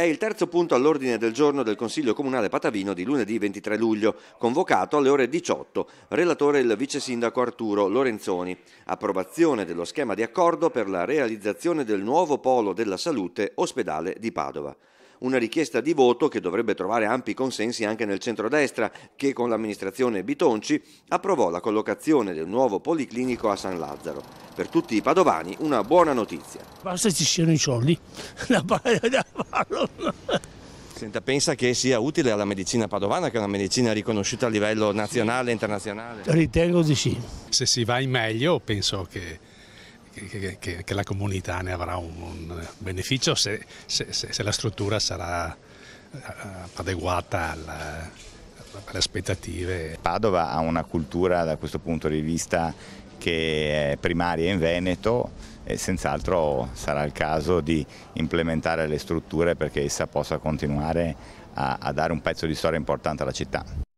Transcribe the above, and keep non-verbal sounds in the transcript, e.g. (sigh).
È il terzo punto all'ordine del giorno del Consiglio Comunale Patavino di lunedì 23 luglio, convocato alle ore 18. Relatore il vice sindaco Arturo Lorenzoni. Approvazione dello schema di accordo per la realizzazione del nuovo polo della salute ospedale di Padova una richiesta di voto che dovrebbe trovare ampi consensi anche nel centrodestra, che con l'amministrazione Bitonci approvò la collocazione del nuovo policlinico a San Lazzaro. Per tutti i padovani una buona notizia. Basta ci siano i soldi da (laughs) farlo. Senta, pensa che sia utile alla medicina padovana, che è una medicina riconosciuta a livello nazionale e internazionale? Ritengo di sì. Se si va in meglio, penso che che, che, che la comunità ne avrà un, un beneficio se, se, se, se, la struttura sarà eh, adeguata alla, alle aspettative. Padova ha una cultura da questo punto di vista che è primaria in Veneto e senz'altro sarà il caso di implementare le strutture perché essa possa continuare a, a dare un pezzo di storia importante alla città.